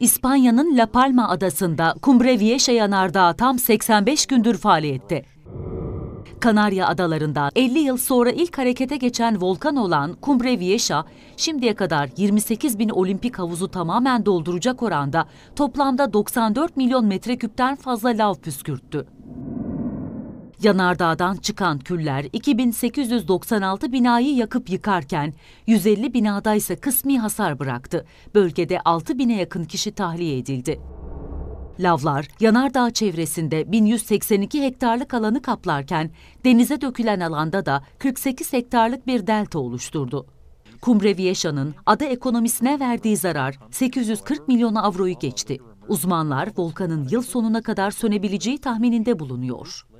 İspanya'nın La Palma adasında Cumbre Vieja yanardağı tam 85 gündür faaliyette. Kanarya adalarında 50 yıl sonra ilk harekete geçen volkan olan Cumbre Vieja, şimdiye kadar 28 bin olimpik havuzu tamamen dolduracak oranda toplamda 94 milyon metreküpten fazla lav püskürttü. Yanardağ'dan çıkan küller 2896 binayı yakıp yıkarken 150 binada ise kısmi hasar bıraktı. Bölgede 6 bine yakın kişi tahliye edildi. Lavlar, Yanardağ çevresinde 1182 hektarlık alanı kaplarken denize dökülen alanda da 48 hektarlık bir delta oluşturdu. Kumrevi Yaşan'ın ada ekonomisine verdiği zarar 840 milyon avroyu geçti. Uzmanlar volkanın yıl sonuna kadar sönebileceği tahmininde bulunuyor.